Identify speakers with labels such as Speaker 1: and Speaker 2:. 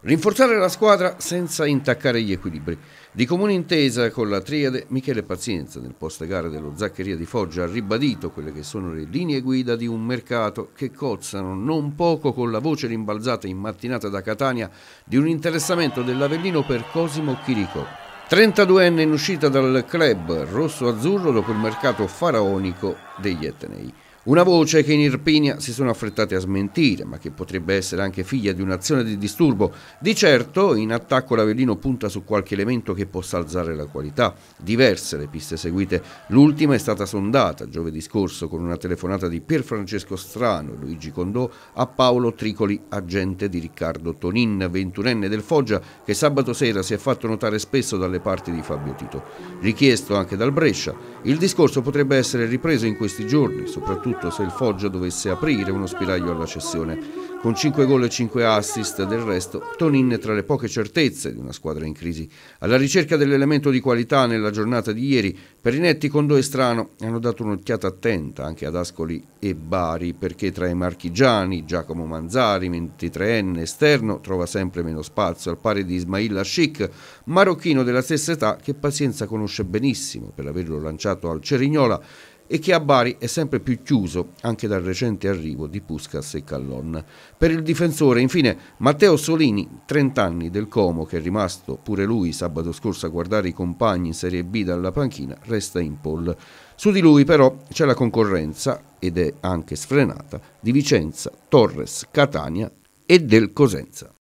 Speaker 1: Rinforzare la squadra senza intaccare gli equilibri. Di comune intesa con la triade, Michele Pazienza nel post gara dello Zaccheria di Foggia ha ribadito quelle che sono le linee guida di un mercato che cozzano non poco con la voce rimbalzata in mattinata da Catania di un interessamento dell'Avellino per Cosimo Chirico. 32enne in uscita dal club rosso-azzurro dopo il mercato faraonico degli Etnei. Una voce che in Irpinia si sono affrettati a smentire, ma che potrebbe essere anche figlia di un'azione di disturbo. Di certo, in attacco l'Avellino punta su qualche elemento che possa alzare la qualità. Diverse le piste seguite. L'ultima è stata sondata giovedì scorso con una telefonata di Pier Francesco Strano e Luigi Condò a Paolo Tricoli, agente di Riccardo Tonin, ventunenne del Foggia, che sabato sera si è fatto notare spesso dalle parti di Fabio Tito. Richiesto anche dal Brescia, il discorso potrebbe essere ripreso in questi giorni, soprattutto soprattutto se il Foggia dovesse aprire uno spiraglio alla cessione. Con 5 gol e 5 assist del resto, Tonin tra le poche certezze di una squadra in crisi. Alla ricerca dell'elemento di qualità nella giornata di ieri, Perinetti, con e Strano hanno dato un'occhiata attenta anche ad Ascoli e Bari, perché tra i marchigiani Giacomo Manzari, 23enne esterno, trova sempre meno spazio, al pari di Ismail Ashik, marocchino della stessa età che Pazienza conosce benissimo per averlo lanciato al Cerignola e che a Bari è sempre più chiuso anche dal recente arrivo di Puskas e Callon. Per il difensore infine Matteo Solini, 30 anni del Como che è rimasto pure lui sabato scorso a guardare i compagni in Serie B dalla panchina, resta in pole. Su di lui però c'è la concorrenza, ed è anche sfrenata, di Vicenza, Torres, Catania e del Cosenza.